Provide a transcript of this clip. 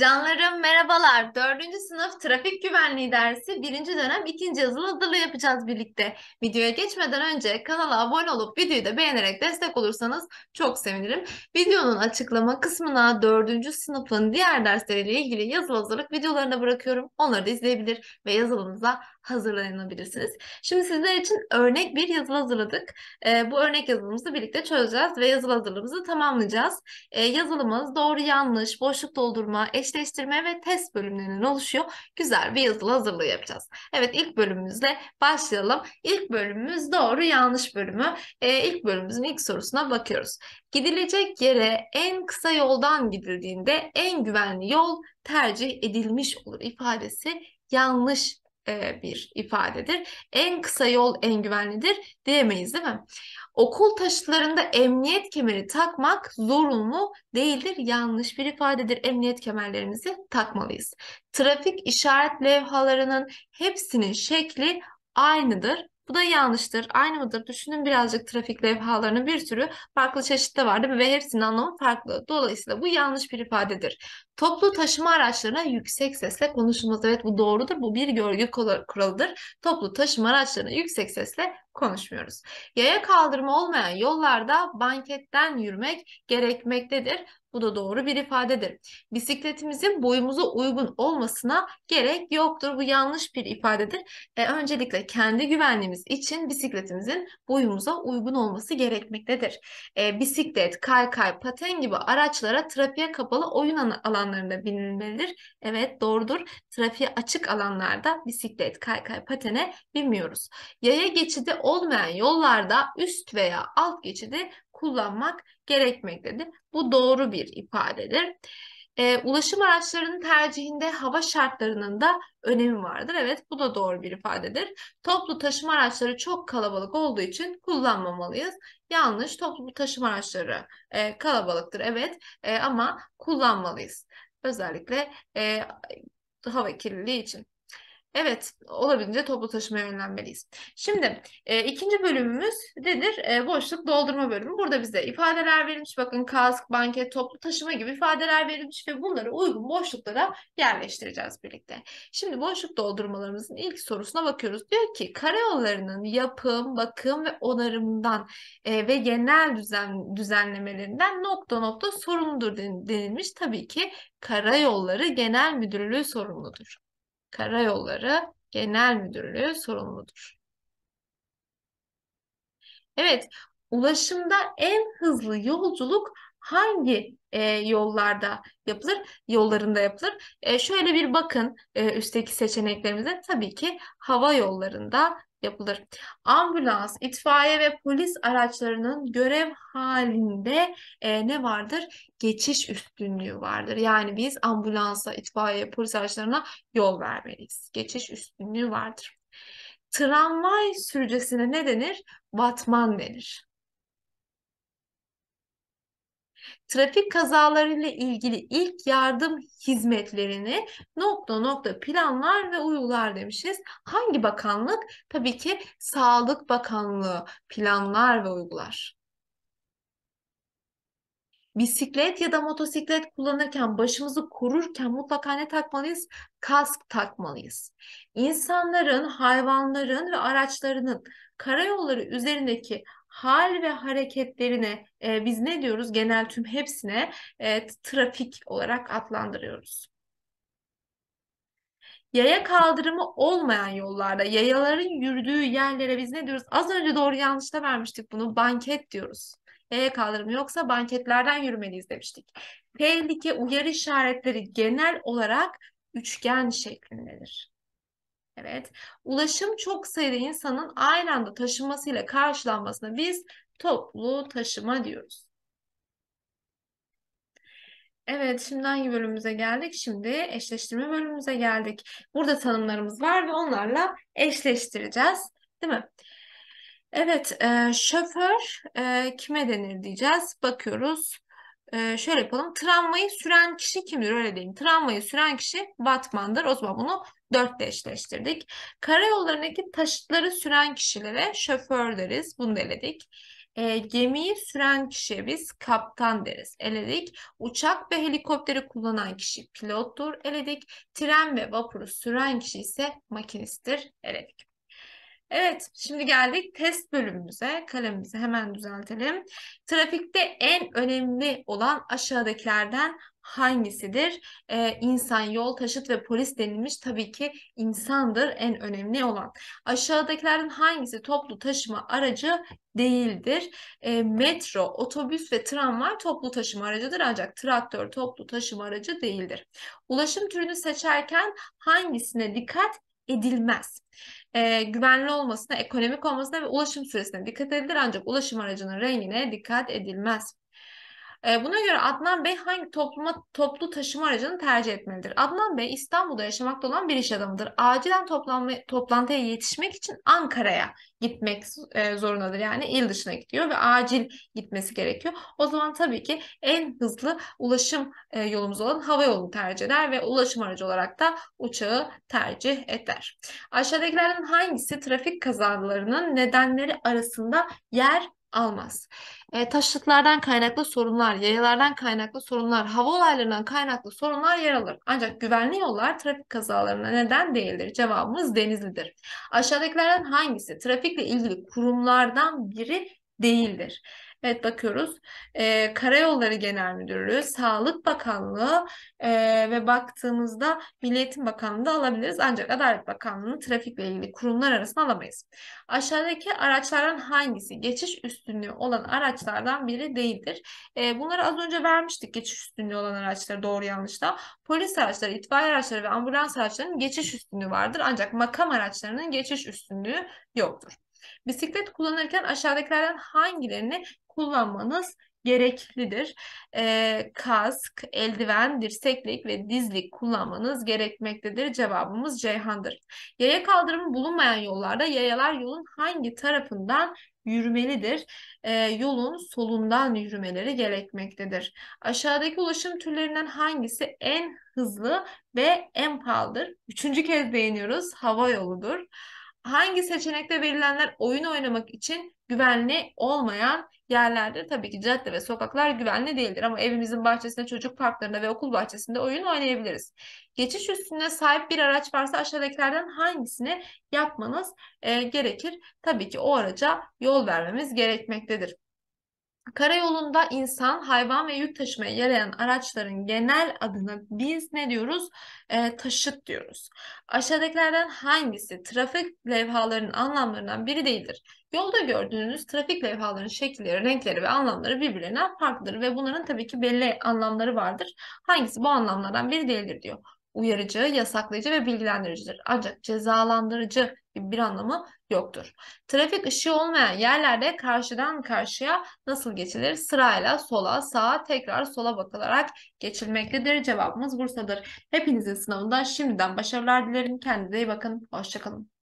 Canlarım merhabalar. Dördüncü sınıf trafik güvenliği dersi birinci dönem ikinci yazılı adıyla yapacağız birlikte. Videoya geçmeden önce kanala abone olup videoyu da beğenerek destek olursanız çok sevinirim. Videonun açıklama kısmına dördüncü sınıfın diğer dersleriyle ilgili yazılı hazırlık videolarını bırakıyorum. Onları da izleyebilir ve yazılımınıza hazırlanabilirsiniz. Şimdi sizler için örnek bir yazılı hazırladık. E, bu örnek yazılımımızı birlikte çözeceğiz ve yazılı hazırlığımızı tamamlayacağız. E, yazılımız doğru yanlış, boşluk doldurma, eşleştirme ve test bölümlerinden oluşuyor. Güzel bir yazılı hazırlığı yapacağız. Evet ilk bölümümüzle başlayalım. İlk bölümümüz doğru yanlış bölümü. E, ilk bölümümüzün ilk sorusuna bakıyoruz. Gidilecek yere en kısa yoldan gidildiğinde en güvenli yol tercih edilmiş olur ifadesi yanlış e, bir ifadedir. En kısa yol en güvenlidir diyemeyiz değil mi? Okul taşıtlarında emniyet kemeri takmak zorunlu değildir. Yanlış bir ifadedir. Emniyet kemerlerimizi takmalıyız. Trafik işaret levhalarının hepsinin şekli aynıdır. Bu da yanlıştır, aynı mıdır? Düşünün birazcık trafik levhalarının bir sürü farklı çeşitte var Ve hepsinin anlamı farklı. Dolayısıyla bu yanlış bir ifadedir. Toplu taşıma araçlarına yüksek sesle konuşulması, Evet bu doğrudur. Bu bir görgü kuralıdır. Toplu taşıma araçlarına yüksek sesle konuşmuyoruz. Yaya kaldırma olmayan yollarda banketten yürümek gerekmektedir. Bu da doğru bir ifadedir. Bisikletimizin boyumuza uygun olmasına gerek yoktur. Bu yanlış bir ifadedir. E, öncelikle kendi güvenliğimiz için bisikletimizin boyumuza uygun olması gerekmektedir. E, bisiklet, kaykay, paten gibi araçlara trafiğe kapalı oyun alanlarında binilmelidir. Evet doğrudur. Trafiğe açık alanlarda bisiklet, kaykay, patene binmiyoruz. Yaya geçidi olmayan yollarda üst veya alt geçidi kullanmak gerekmektedir. Bu doğru bir ifadedir. E, ulaşım araçlarının tercihinde hava şartlarının da önemi vardır. Evet bu da doğru bir ifadedir. Toplu taşıma araçları çok kalabalık olduğu için kullanmamalıyız. Yanlış toplu taşıma araçları e, kalabalıktır evet e, ama kullanmalıyız. Özellikle e, hava kirliliği için. Evet, olabildiğince toplu taşımaya yönlenmeliyiz. Şimdi e, ikinci bölümümüz nedir? E, boşluk doldurma bölümü. Burada bize ifadeler verilmiş. Bakın kask, banket, toplu taşıma gibi ifadeler verilmiş ve bunları uygun boşluklara yerleştireceğiz birlikte. Şimdi boşluk doldurmalarımızın ilk sorusuna bakıyoruz. Diyor ki karayollarının yapım, bakım ve onarımından e, ve genel düzen düzenlemelerinden nokta nokta sorumludur denilmiş. Tabii ki Karayolları Genel Müdürlüğü sorumludur. Karayolları Genel Müdürlüğü sorumludur. Evet, ulaşımda en hızlı yolculuk hangi e, yollarda yapılır? Yollarında yapılır. E, şöyle bir bakın e, üstteki seçeneklerimize. Tabii ki hava yollarında yapılır. Ambulans, itfaiye ve polis araçlarının görev halinde e, ne vardır? Geçiş üstünlüğü vardır. Yani biz ambulansa, itfaiye, polis araçlarına yol vermeliyiz. Geçiş üstünlüğü vardır. Tramvay sürücüsüne ne denir? Batman denir. trafik kazalarıyla ilgili ilk yardım hizmetlerini nokta nokta planlar ve uygular demişiz. Hangi bakanlık? Tabii ki Sağlık Bakanlığı planlar ve uygular. Bisiklet ya da motosiklet kullanırken başımızı korurken mutlaka ne takmalıyız? Kask takmalıyız. İnsanların, hayvanların ve araçlarının karayolları üzerindeki hal ve hareketlerine e, biz ne diyoruz? Genel tüm hepsine e, trafik olarak adlandırıyoruz. Yaya kaldırımı olmayan yollarda yayaların yürüdüğü yerlere biz ne diyoruz? Az önce doğru yanlışta vermiştik bunu. Banket diyoruz. Yaya kaldırımı yoksa banketlerden yürümeliyiz demiştik. Tehlike uyarı işaretleri genel olarak üçgen şeklindedir. Evet. Ulaşım çok sayıda insanın aynı anda taşınmasıyla karşılanmasına biz toplu taşıma diyoruz. Evet, şimdi hangi bölümümüze geldik? Şimdi eşleştirme bölümümüze geldik. Burada tanımlarımız var ve onlarla eşleştireceğiz. Değil mi? Evet, e, şoför e, kime denir diyeceğiz. Bakıyoruz. E, şöyle yapalım. Tramvayı süren kişi kimdir? Öyle diyeyim. Tramvayı süren kişi Batman'dır. O zaman bunu Dörtle eşleştirdik. Karayollarındaki taşıtları süren kişilere şoför deriz. Bunu da eledik. E, gemiyi süren kişiye biz kaptan deriz. Eledik. Uçak ve helikopteri kullanan kişi pilottur. Eledik. Tren ve vapuru süren kişi ise makinisttir. Eledik. Evet, şimdi geldik test bölümümüze. Kalemimizi hemen düzeltelim. Trafikte en önemli olan aşağıdakilerden hangisidir? Ee, insan, yol, taşıt ve polis denilmiş tabii ki insandır en önemli olan. Aşağıdakilerin hangisi toplu taşıma aracı değildir? E, metro, otobüs ve tramvay toplu taşıma aracıdır ancak traktör toplu taşıma aracı değildir. Ulaşım türünü seçerken hangisine dikkat edilmez? E, güvenli olmasına, ekonomik olmasına ve ulaşım süresine dikkat edilir ancak ulaşım aracının rengine dikkat edilmez. Ee, buna göre Adnan Bey hangi topluma toplu taşıma aracını tercih etmelidir? Adnan Bey İstanbul'da yaşamakta olan bir iş adamıdır. Acilen toplanma, toplantıya yetişmek için Ankara'ya gitmek e, zorundadır. Yani il dışına gidiyor ve acil gitmesi gerekiyor. O zaman tabii ki en hızlı ulaşım e, yolumuz olan hava yolunu tercih eder ve ulaşım aracı olarak da uçağı tercih eder. Aşağıdakilerden hangisi trafik kazalarının nedenleri arasında yer almaz. E, taşıtlardan kaynaklı sorunlar, yayalardan kaynaklı sorunlar, hava olaylarından kaynaklı sorunlar yer alır. Ancak güvenli yollar trafik kazalarına neden değildir? Cevabımız Denizli'dir. Aşağıdakilerden hangisi trafikle ilgili kurumlardan biri değildir? Evet bakıyoruz. E, Karayolları Genel Müdürlüğü, Sağlık Bakanlığı e, ve baktığımızda Milli Bakanlığı da alabiliriz. Ancak Adalet Bakanlığı'nı trafikle ilgili kurumlar arasında alamayız. Aşağıdaki araçlardan hangisi geçiş üstünlüğü olan araçlardan biri değildir? E, bunları az önce vermiştik geçiş üstünlüğü olan araçları doğru yanlışta Polis araçları, itfaiye araçları ve ambulans araçlarının geçiş üstünlüğü vardır. Ancak makam araçlarının geçiş üstünlüğü yoktur. Bisiklet kullanırken aşağıdakilerden hangilerini kullanmanız gereklidir. E, kask, eldiven, dirseklik ve dizlik kullanmanız gerekmektedir. Cevabımız Ceyhan'dır. Yaya kaldırımı bulunmayan yollarda yayalar yolun hangi tarafından yürümelidir? E, yolun solundan yürümeleri gerekmektedir. Aşağıdaki ulaşım türlerinden hangisi en hızlı ve en pahalıdır? Üçüncü kez değiniyoruz. Hava yoludur hangi seçenekte verilenler oyun oynamak için güvenli olmayan yerlerdir? Tabii ki cadde ve sokaklar güvenli değildir ama evimizin bahçesinde, çocuk parklarında ve okul bahçesinde oyun oynayabiliriz. Geçiş üstünde sahip bir araç varsa aşağıdakilerden hangisini yapmanız e, gerekir? Tabii ki o araca yol vermemiz gerekmektedir. Karayolunda insan, hayvan ve yük taşımaya yarayan araçların genel adını biz ne diyoruz? E, taşıt diyoruz. Aşağıdakilerden hangisi trafik levhalarının anlamlarından biri değildir? Yolda gördüğünüz trafik levhalarının şekilleri, renkleri ve anlamları birbirlerinden farklıdır ve bunların tabii ki belli anlamları vardır. Hangisi bu anlamlardan biri değildir diyor uyarıcı, yasaklayıcı ve bilgilendiricidir. Ancak cezalandırıcı gibi bir anlamı yoktur. Trafik ışığı olmayan yerlerde karşıdan karşıya nasıl geçilir? Sırayla sola, sağa, tekrar sola bakılarak geçilmektedir. Cevabımız Bursa'dır. Hepinizin sınavında şimdiden başarılar dilerim. Kendinize iyi bakın. Hoşçakalın.